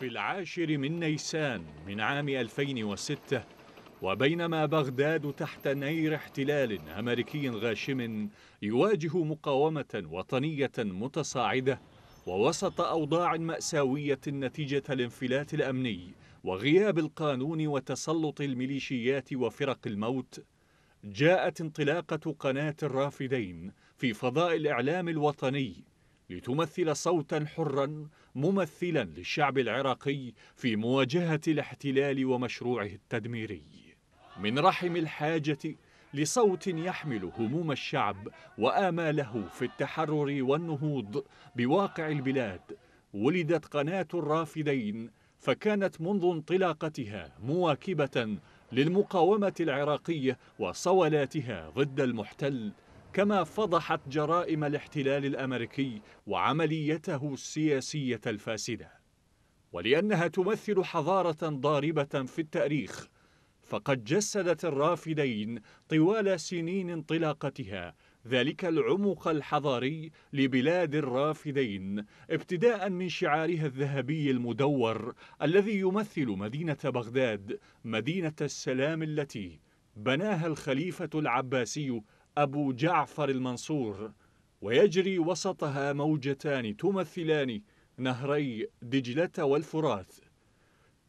في العاشر من نيسان من عام 2006 وبينما بغداد تحت نير احتلال أمريكي غاشم يواجه مقاومة وطنية متصاعدة ووسط أوضاع مأساوية نتيجة الانفلات الأمني وغياب القانون وتسلط الميليشيات وفرق الموت جاءت انطلاقة قناة الرافدين في فضاء الإعلام الوطني لتمثل صوتا حرا ممثلا للشعب العراقي في مواجهة الاحتلال ومشروعه التدميري من رحم الحاجة لصوت يحمل هموم الشعب وآماله في التحرر والنهوض بواقع البلاد ولدت قناة الرافدين فكانت منذ انطلاقتها مواكبة للمقاومة العراقية وصولاتها ضد المحتل كما فضحت جرائم الاحتلال الامريكي وعمليته السياسيه الفاسده ولانها تمثل حضاره ضاربه في التاريخ فقد جسدت الرافدين طوال سنين انطلاقتها ذلك العمق الحضاري لبلاد الرافدين ابتداء من شعارها الذهبي المدور الذي يمثل مدينه بغداد مدينه السلام التي بناها الخليفه العباسي أبو جعفر المنصور ويجري وسطها موجتان تمثلان نهري دجلة والفرات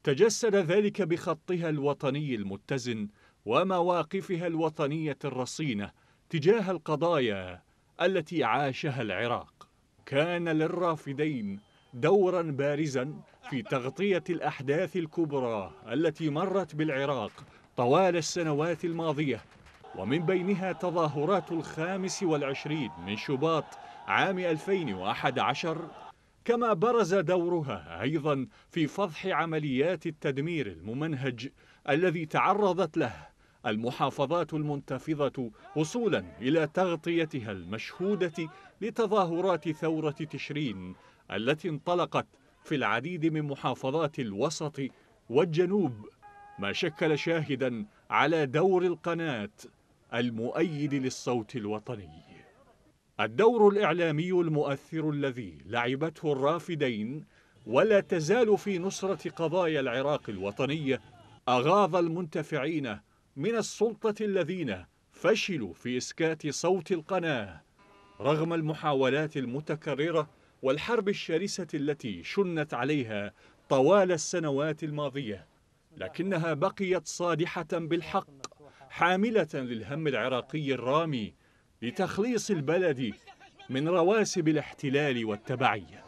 تجسد ذلك بخطها الوطني المتزن ومواقفها الوطنية الرصينة تجاه القضايا التي عاشها العراق كان للرافدين دورا بارزا في تغطية الأحداث الكبرى التي مرت بالعراق طوال السنوات الماضية ومن بينها تظاهرات الخامس والعشرين من شباط عام 2011 كما برز دورها أيضا في فضح عمليات التدمير الممنهج الذي تعرضت له المحافظات المنتفضة وصولا إلى تغطيتها المشهودة لتظاهرات ثورة تشرين التي انطلقت في العديد من محافظات الوسط والجنوب ما شكل شاهدا على دور القناة المؤيد للصوت الوطني الدور الإعلامي المؤثر الذي لعبته الرافدين ولا تزال في نصرة قضايا العراق الوطنية أغاظ المنتفعين من السلطة الذين فشلوا في إسكات صوت القناة رغم المحاولات المتكررة والحرب الشرسة التي شنت عليها طوال السنوات الماضية لكنها بقيت صادحة بالحق حاملة للهم العراقي الرامي لتخليص البلد من رواسب الاحتلال والتبعيه